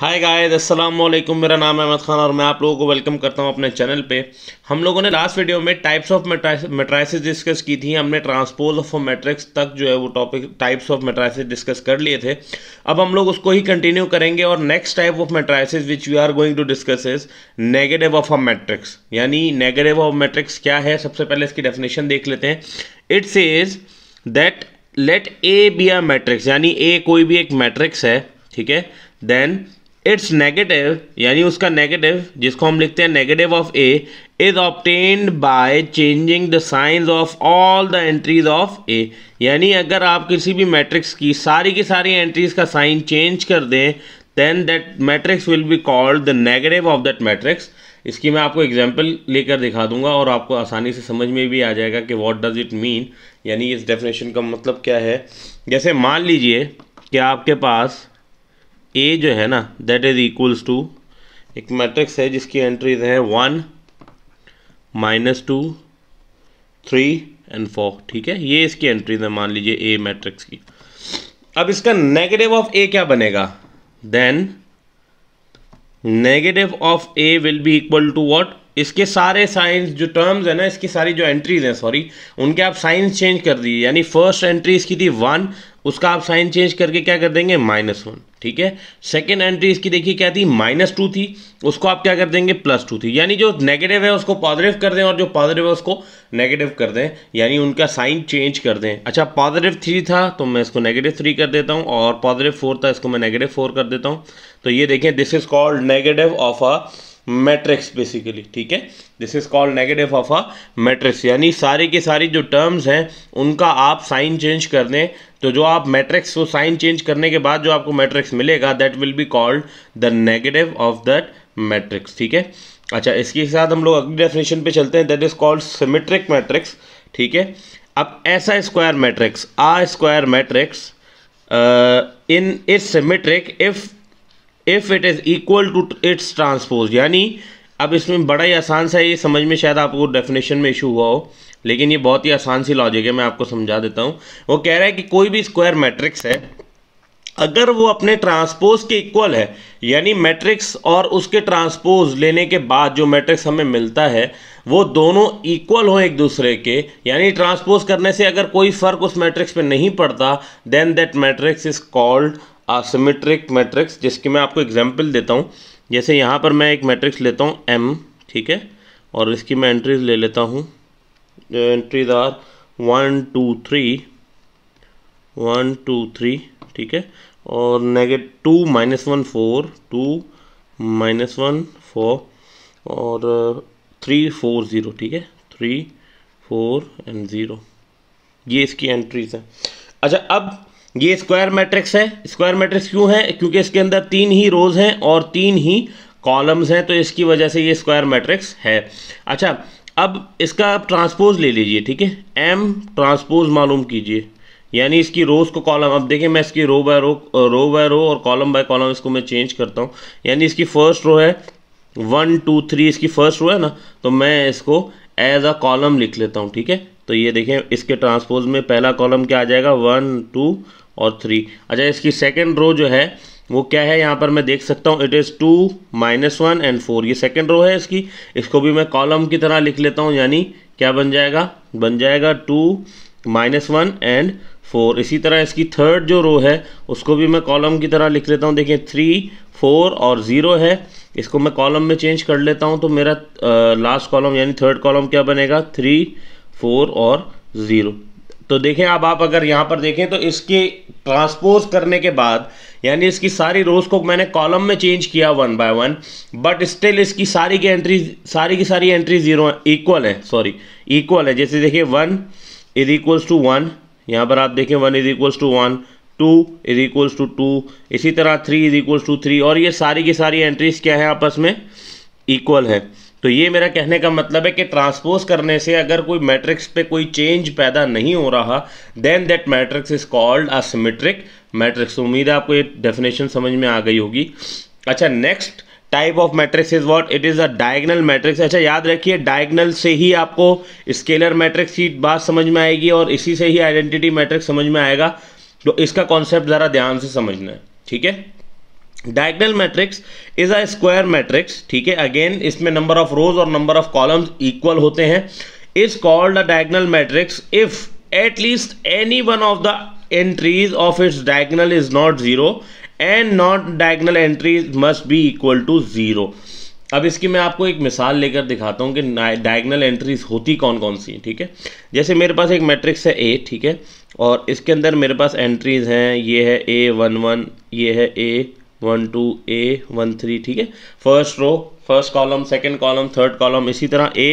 hi guys असलकुम मेरा नाम अहमद खान और मैं आप लोगों को वेलकम करता हूं अपने चैनल पे हम लोगों ने लास्ट वीडियो में टाइप्स ऑफ मेट्राइसिस डिस्कस की थी हमने ट्रांसपोज ऑफ मैट्रिक्स तक जो है वो topic types of matrices discuss कर लिए थे अब हम लोग उसको ही कंटिन्यू करेंगे और next type of matrices which we are going to discuss is negative of a matrix यानी नेगेटिव ऑफ मैट्रिक्स क्या है सबसे पहले इसकी डेफिनेशन देख लेते हैं it's is that let A be a matrix यानी ए कोई भी एक मैट्रिक्स है ठीक है देन इट्स नेगेटिव यानी उसका नेगेटिव जिसको हम लिखते हैं negative of A is obtained by changing the signs of all the entries of A यानी अगर आप किसी भी मैट्रिक्स की सारी की सारी एंट्रीज का साइन चेंज कर दें then that matrix will be called the negative of that matrix इसकी मैं आपको एग्जाम्पल लेकर दिखा दूंगा और आपको आसानी से समझ में भी आ जाएगा कि वॉट डज इट मीन यानी इस डेफिनेशन का मतलब क्या है जैसे मान लीजिए कि आपके पास ए जो है ना दैट इज इक्वल्स टू एक मैट्रिक्स है जिसकी एंट्रीज है one minus two three and four ठीक है ये इसकी एंट्रीज है मान लीजिए ए मैट्रिक्स की अब इसका नेगेटिव ऑफ ए क्या बनेगा then negative of A will be equal to what इसके सारे साइंस जो टर्म्स है ना इसकी सारी जो एंट्रीज हैं सॉरी उनके आप साइंस चेंज कर दिए यानी फर्स्ट एंट्री इसकी थी वन उसका आप साइन चेंज करके क्या कर देंगे माइनस वन ठीक है सेकेंड एंट्री इसकी देखिए क्या थी माइनस टू थी उसको आप क्या कर देंगे प्लस टू थी यानी जो नेगेटिव है उसको पॉजिटिव कर दें और जो पॉजिटिव है उसको नेगेटिव कर दें यानी उनका साइन चेंज कर दें अच्छा पॉजिटिव थ्री था तो मैं इसको नेगेटिव थ्री कर देता हूँ और पॉजिटिव फोर था इसको मैं नेगेटिव फोर कर देता हूँ तो ये देखें this is called negative of a matrix basically ठीक है this is called negative of a matrix यानी सारे के सारे जो टर्म्स हैं उनका आप साइन चेंज कर दें तो जो आप मैट्रिक्स को साइन चेंज करने के बाद जो आपको मैट्रिक्स मिलेगा that will be called the negative of that matrix ठीक है अच्छा इसके साथ हम लोग अगली डेफिनेशन पे चलते हैं that is called symmetric matrix ठीक है अब ऐसा square matrix a square matrix in is symmetric if if it is equal to its transpose यानी अब इसमें बड़ा ही आसान सा ये समझ में शायद आपको डेफिनेशन में इशू हुआ हो लेकिन ये बहुत ही आसान सी लॉजिक है मैं आपको समझा देता हूँ वो कह रहा है कि कोई भी स्क्वायर मैट्रिक्स है अगर वो अपने ट्रांसपोज के इक्वल है यानी मैट्रिक्स और उसके ट्रांसपोज लेने के बाद जो मैट्रिक्स हमें मिलता है वो दोनों इक्वल हो एक दूसरे के यानी ट्रांसपोज करने से अगर कोई फ़र्क उस मैट्रिक्स पे नहीं पड़ता then that matrix is called asymmetric matrix जिसकी मैं आपको एग्जाम्पल देता हूँ जैसे यहाँ पर मैं एक मैट्रिक्स लेता हूँ एम ठीक है और इसकी मैं एंट्रीज ले लेता हूँ entries are one two three one two three ठीक है और negate two minus one four two minus one four और थ्री फोर ज़ीरो ठीक है थ्री फोर एंड ज़ीरो ये इसकी एंट्रीज हैं अच्छा अब ये स्क्वायर मैट्रिक्स है स्क्वायर मैट्रिक्स क्यों है क्योंकि इसके अंदर तीन ही रोज हैं और तीन ही कॉलम्स हैं तो इसकी वजह से ये स्क्वायर मैट्रिक्स है अच्छा अब इसका आप ट्रांसपोज ले लीजिए ठीक है एम ट्रांसपोज मालूम कीजिए यानी इसकी रोज़ को कॉलम अब देखिए मैं इसकी रो बाय रो रो बाय रो और कॉलम बाय कॉलम इसको मैं चेंज करता हूँ यानी इसकी फर्स्ट रो है वन टू थ्री इसकी फर्स्ट रो है ना तो मैं इसको एज अ कॉलम लिख लेता हूँ ठीक है तो ये देखें इसके ट्रांसपोज में पहला कॉलम क्या आ जाएगा वन टू और थ्री अच्छा इसकी सेकेंड रो जो है वो क्या है यहाँ पर मैं देख सकता हूँ it is two minus one and four ये सेकेंड रो है इसकी इसको भी मैं कॉलम की तरह लिख लेता हूँ यानी क्या बन जाएगा बन जाएगा two minus one and four इसी तरह इसकी थर्ड जो रो है उसको भी मैं कॉलम की तरह लिख लेता हूँ देखिए थ्री फोर और ज़ीरो है इसको मैं कॉलम में चेंज कर लेता हूँ तो मेरा लास्ट कॉलम यानी थर्ड कॉलम क्या बनेगा थ्री फोर और ज़ीरो तो देखें अब आप अगर यहाँ पर देखें तो इसके ट्रांसपोज करने के बाद यानी इसकी सारी रोज को मैंने कॉलम में चेंज किया one by one but still इसकी सारी की एंट्री सारी की सारी एंट्री जीरो है इक्वल है सॉरी इक्वल है जैसे देखिए one is equals to one यहाँ पर आप देखें one is equals to one two is equals to two इसी तरह three is equals to three और ये सारी की सारी एंट्रीज क्या है आपस में इक्वल है तो ये मेरा कहने का मतलब है कि ट्रांसपोज करने से अगर कोई मैट्रिक्स पे कोई चेंज पैदा नहीं हो रहा then that matrix is called a symmetric matrix उम्मीद है आपको ये डेफिनेशन समझ में आ गई होगी अच्छा next type of matrix is what it is a diagonal matrix अच्छा याद रखिए डायगनल से ही आपको स्केलर मैट्रिक्स की बात समझ में आएगी और इसी से ही आइडेंटिटी मैट्रिक्स समझ में आएगा तो इसका कॉन्सेप्ट ज़रा ध्यान से समझना है ठीक है diagonal matrix is a square matrix ठीक है अगेन इसमें नंबर ऑफ रोज और नंबर ऑफ कॉलम्स इक्वल होते हैं is called a diagonal matrix if at least any one of the entries of its diagonal is not zero and not diagonal entries must be equal to zero अब इसकी मैं आपको एक मिसाल लेकर दिखाता हूँ कि डायगनल एंट्रीज होती कौन कौन सी ठीक है जैसे मेरे पास एक मैट्रिक्स है ए ठीक है और इसके अंदर मेरे पास एंट्रीज हैं ये है ए वन वन ये है a one two a one three ठीक है first row first column second column third column इसी तरह a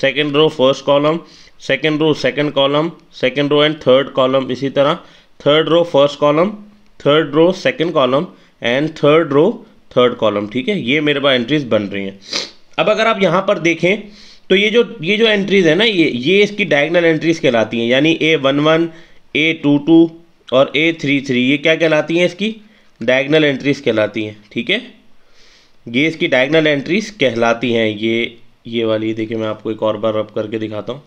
second row first column second row second column second row and third column इसी तरह third row first column third row second column and third row third column ठीक है ये मेरे पास entries बन रही हैं अब अगर आप यहाँ पर देखें तो ये जो ये जो एंट्रीज है ना ये ये इसकी डायगनल एंट्रीज कहलाती हैं यानी a one one a two two और ए थ्री थ्री ये क्या कहलाती हैं इसकी डायगनल एंट्रीज कहलाती हैं ठीक है ये इसकी डायगनल एंट्रीज कहलाती हैं ये ये वाली देखिए मैं आपको एक और बार रब करके दिखाता हूँ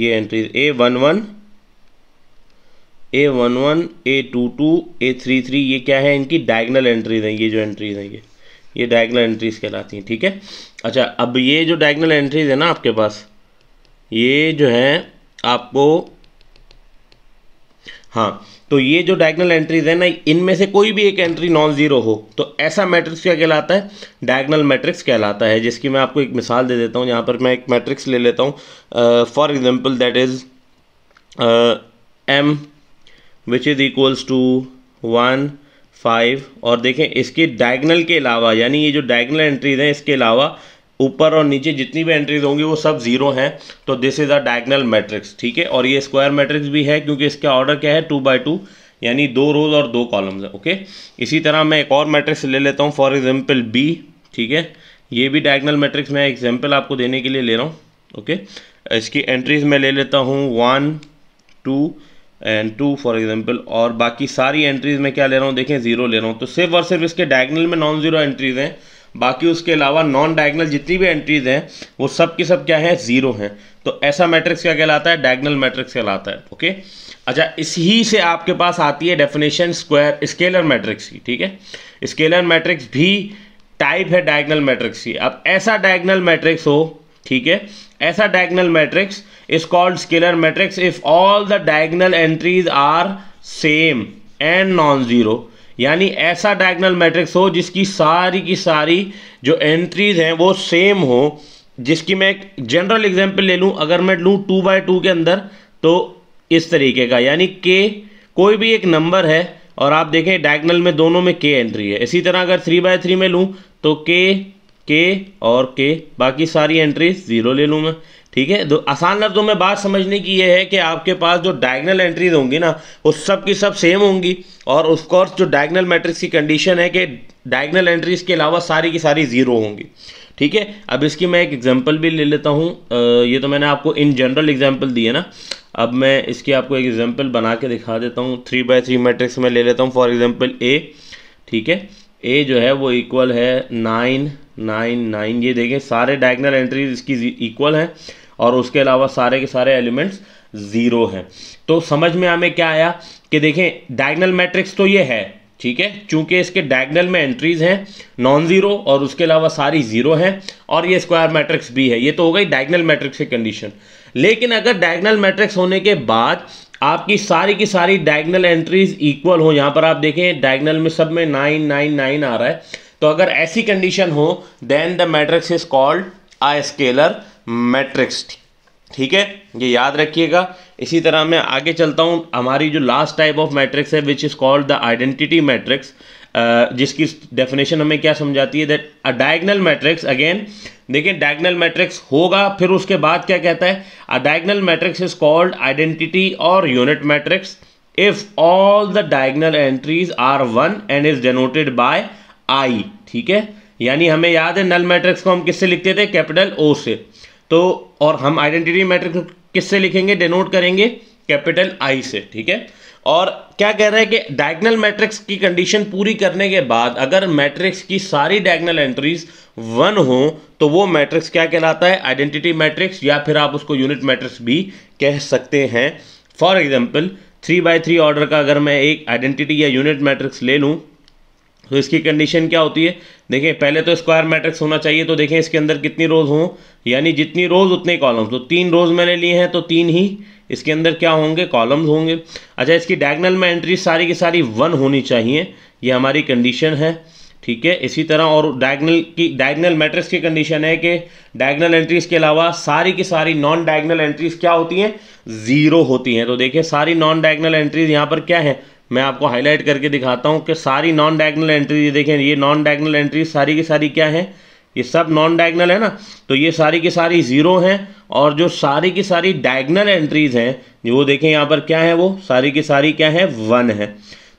ये entries a one one a one one a two two a three three ये क्या है इनकी डायगनल एंट्रीज हैं ये जो एंट्रीज हैं ये ये डायगनल एंट्रीज कहलाती हैं ठीक है अच्छा अब ये जो डायगनल एंट्रीज है ना आपके पास ये जो है आपको हाँ तो ये जो डायगनल एंट्रीज है ना इनमें से कोई भी एक एंट्री नॉन ज़ीरो हो तो ऐसा मैट्रिक्स क्या कहलाता है डायगनल मैट्रिक्स कहलाता है जिसकी मैं आपको एक मिसाल दे देता हूँ यहाँ पर मैं एक मैट्रिक्स ले लेता हूँ for example that is M which is equals to one five और देखें इसके डायगनल के अलावा यानी ये जो डायगनल एंट्रीज हैं इसके अलावा ऊपर और नीचे जितनी भी एंट्रीज होंगी वो सब जीरो हैं तो this is a diagonal matrix ठीक है और ये स्क्वायर मैट्रिक्स भी है क्योंकि इसका ऑर्डर क्या है टू बाई टू यानी दो रोज और दो कॉलम्स ओके इसी तरह मैं एक और मैट्रिक्स ले लेता हूँ फॉर एग्जाम्पल बी ठीक है ये भी डायगनल मैट्रिक्स मैं एग्जाम्पल आपको देने के लिए ले रहा हूँ ओके इसकी एंट्रीज मैं ले लेता हूँ one two and two for example और बाकी सारी एंट्रीज में क्या ले रहा हूँ देखें जीरो ले रहा हूँ तो सिर्फ और सिर्फ इसके डायगनल में नॉन जीरो एंट्रीज हैं बाकी उसके अलावा नॉन डायगनल जितनी भी एंट्रीज हैं वो सब की सब क्या है ज़ीरो हैं तो ऐसा मैट्रिक्स क्या कहलाता है डायगनल मैट्रिक्स कहलाता है ओके अच्छा इस ही से आपके पास आती है डेफिनेशन स्क्वायर स्केलर मैट्रिक्स की ठीक है स्केलर मैट्रिक्स भी टाइप है डायगनल मैट्रिक्स की अब ऐसा डायगनल मैट्रिक्स हो ठीक है ऐसा diagonal matrix is called scalar matrix if all the diagonal entries are same and non zero यानी ऐसा डायगनल मैट्रिक्स हो जिसकी सारी की सारी जो एंट्रीज हैं वो सेम हो जिसकी मैं एक जनरल एग्जाम्पल ले लूँ अगर मैं लूँ टू बाई टू के अंदर तो इस तरीके का यानी के कोई भी एक नंबर है और आप देखें डायगनल में दोनों में के एंट्री है इसी तरह अगर थ्री बाय थ्री में लूँ तो के के और के बाकी सारी एंट्रीज ज़ीरो ले लूँ मैं ठीक है तो आसान लफ्जों में बात समझने की यह है कि आपके पास जो डायगनल एंट्रीज होंगी ना उस सब की सब सेम होंगी और उसकोर्स जो डायगनल मैट्रिक्स की कंडीशन है कि डायगनल एंट्रीज के अलावा सारी की सारी ज़ीरो होंगी ठीक है अब इसकी मैं एक एग्जांपल भी ले लेता हूँ ये तो मैंने आपको इन जनरल एग्जाम्पल दी है ना अब मैं इसकी आपको एक एग्जाम्पल बना के दिखा देता हूँ थ्री बाय थ्री मैट्रिक्स में ले लेता हूँ फॉर एग्जाम्पल ए ठीक है ए जो है वो इक्वल है नाइन नाइन नाइन ये देखें सारे डायगनल एंट्रीज इसकी इक्वल हैं और उसके अलावा सारे के सारे एलिमेंट्स ज़ीरो हैं तो समझ में हमें क्या आया कि देखें डायगनल मैट्रिक्स तो ये है ठीक है चूंकि इसके डायगनल में एंट्रीज हैं नॉन ज़ीरो और उसके अलावा सारी ज़ीरो हैं और ये स्क्वायर मैट्रिक्स भी है ये तो हो गई डायगनल मैट्रिक्स की कंडीशन लेकिन अगर डायगनल मैट्रिक्स होने के बाद आपकी सारी की सारी डायगनल एंट्रीज इक्वल हो यहाँ पर आप देखें डायगनल में सब में नाइन नाइन नाइन आ रहा है तो अगर ऐसी कंडीशन हो then the matrix is called a scalar matrix ठीक है ये याद रखिएगा इसी तरह मैं आगे चलता हूँ हमारी जो लास्ट टाइप ऑफ मैट्रिक्स है which is called the identity matrix जिसकी डेफिनेशन हमें क्या समझाती है that a diagonal matrix again देखिए डायगनल मैट्रिक्स होगा फिर उसके बाद क्या कहता है a diagonal matrix is called identity और unit matrix if all the diagonal entries are one and is denoted by I ठीक है यानी हमें याद है नल मैट्रिक्स को हम किससे लिखते थे कैपिटल ओ से तो और हम आइडेंटिटी मैट्रिक्स किससे लिखेंगे डिनोट करेंगे कैपिटल आई से ठीक है और क्या कह रहे हैं कि डायगनल मैट्रिक्स की कंडीशन पूरी करने के बाद अगर मैट्रिक्स की सारी डायगनल एंट्रीज वन हो तो वो मैट्रिक्स क्या कहलाता है आइडेंटिटी मैट्रिक्स या फिर आप उसको यूनिट मैट्रिक्स भी कह सकते हैं for example three by three order का अगर मैं एक आइडेंटिटी या यूनिट मैट्रिक्स ले लूँ तो इसकी कंडीशन क्या होती है देखिए पहले तो स्क्वायर मैट्रिक्स होना चाहिए तो देखें इसके अंदर कितनी रोज हों यानी जितनी रोज उतने कॉलम्स तो तीन रोज मैंने लिए हैं तो तीन ही इसके अंदर क्या होंगे कॉलम्स होंगे अच्छा इसकी डायगनल में एंट्री सारी की सारी वन होनी चाहिए ये हमारी कंडीशन है ठीक है इसी तरह और डायगनल की डायगनल मैट्रिक्स की कंडीशन है कि डायगनल एंट्रीज के अलावा सारी की सारी नॉन डायगनल एंट्रीज क्या होती हैं ज़ीरो होती हैं तो देखिए सारी नॉन डायगनल एंट्रीज यहाँ पर क्या हैं मैं आपको हाईलाइट करके दिखाता हूँ कि सारी नॉन डायगनल एंट्री देखें ये नॉन डायगनल एंट्री सारी की सारी क्या है ये सब नॉन डायगनल है ना तो ये सारी की सारी ज़ीरो हैं और जो सारी की सारी डायगनल एंट्रीज हैं वो देखें यहाँ पर क्या है वो सारी की सारी क्या है वन है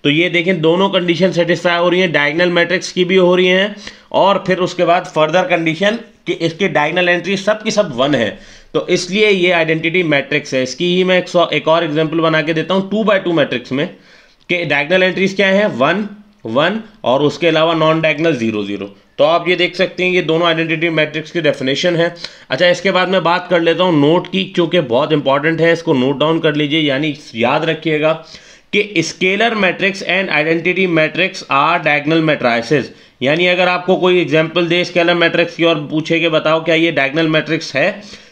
तो ये देखें दोनों कंडीशन सेटिस्फाई हो रही हैं डायगनल मैट्रिक्स की भी हो रही हैं और फिर उसके बाद फर्दर कंडीशन कि इसके डायगनल एंट्री सब की सब वन है तो इसलिए ये आइडेंटिटी मैट्रिक्स है इसकी ही मैं एक, एक और एग्जाम्पल बना के देता हूँ टू बाय टू मैट्रिक्स में के डायगनल एंट्रीज क्या है वन वन और उसके अलावा नॉन डायगनल जीरो जीरो तो आप ये देख सकते हैं ये दोनों आइडेंटिटी मैट्रिक्स की डेफिनेशन है अच्छा इसके बाद मैं बात कर लेता हूँ नोट की क्योंकि बहुत इंपॉर्टेंट है इसको नोट डाउन कर लीजिए यानी याद रखिएगा कि scalar matrix and identity matrix are diagonal matrices यानी अगर आपको कोई एग्जाम्पल दे स्केलर मैट्रिक्स की और पूछे कि बताओ क्या ये डायगनल मैट्रिक्स है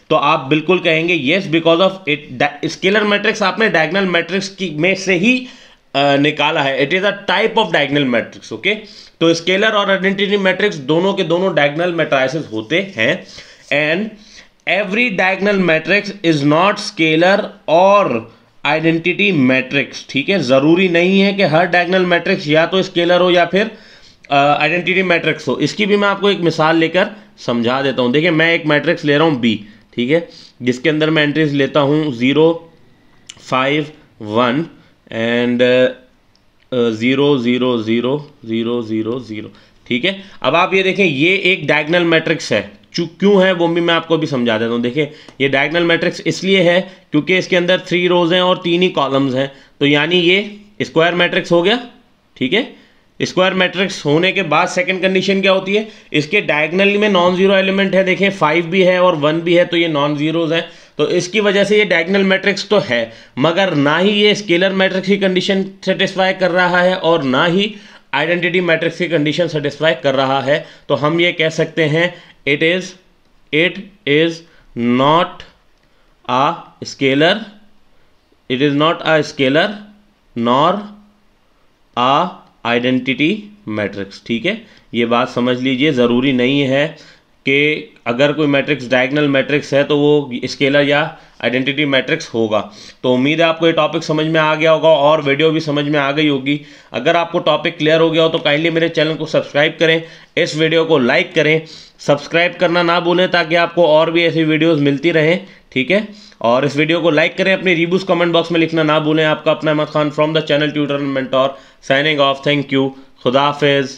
तो आप बिल्कुल कहेंगे yes because of it scalar matrix आपने डायगनल मैट्रिक्स की में से ही निकाला है it is a type of diagonal matrix okay तो स्केलर और आइडेंटिटी मैट्रिक्स दोनों के दोनों डायगनल मेट्राइसिस होते हैं and every diagonal matrix is not scalar और आइडेंटिटी मैट्रिक्स ठीक है ज़रूरी नहीं है कि हर डायगनल मैट्रिक्स या तो स्केलर हो या फिर आइडेंटिटी uh, मैट्रिक्स हो इसकी भी मैं आपको एक मिसाल लेकर समझा देता हूँ देखिए मैं एक मैट्रिक्स ले रहा हूँ बी ठीक है जिसके अंदर मैं एंट्रीज लेता हूँ zero five one and zero zero zero zero zero zero ठीक है अब आप ये देखें ये एक डायगनल मैट्रिक्स है चूँ क्यों है वो भी मैं आपको भी समझा देता हूँ देखिए ये डायगनल मैट्रिक्स इसलिए है क्योंकि इसके अंदर थ्री रोज हैं और तीन ही कॉलम्स हैं तो यानी ये स्क्वायर मैट्रिक्स हो गया ठीक है स्क्वायर मैट्रिक्स होने के बाद सेकंड कंडीशन क्या होती है इसके डायगनल में नॉन जीरो एलिमेंट है देखें फाइव भी है और वन भी है तो ये नॉन जीरोज हैं तो इसकी वजह से ये डायगनल मैट्रिक्स तो है मगर ना ही ये स्केलर मैट्रिक्स की कंडीशन सेटिस्फाई कर रहा है और ना ही आइडेंटिटी मैट्रिक्स की कंडीशन सेटिस्फाई कर रहा है तो हम ये कह सकते हैं it is it is not a scalar it is not a scalar nor a identity matrix ठीक है ये बात समझ लीजिए ज़रूरी नहीं है कि अगर कोई मैट्रिक्स डायगनल मैट्रिक्स है तो वो स्केलर या आइडेंटिटी मैट्रिक्स होगा तो उम्मीद है आपको ये टॉपिक समझ में आ गया होगा और वीडियो भी समझ में आ गई होगी अगर आपको टॉपिक क्लियर हो गया हो तो काइंडली मेरे चैनल को सब्सक्राइब करें इस वीडियो को लाइक करें सब्सक्राइब करना ना भूलें ताकि आपको और भी ऐसी वीडियोज़ मिलती रहें ठीक है और इस वीडियो को लाइक करें अपने रिव्यूज़ कमेंट बॉक्स में लिखना ना भूलें आपका अपना Ahmed Khan from the channel tutor mentor signing off thank you खुदा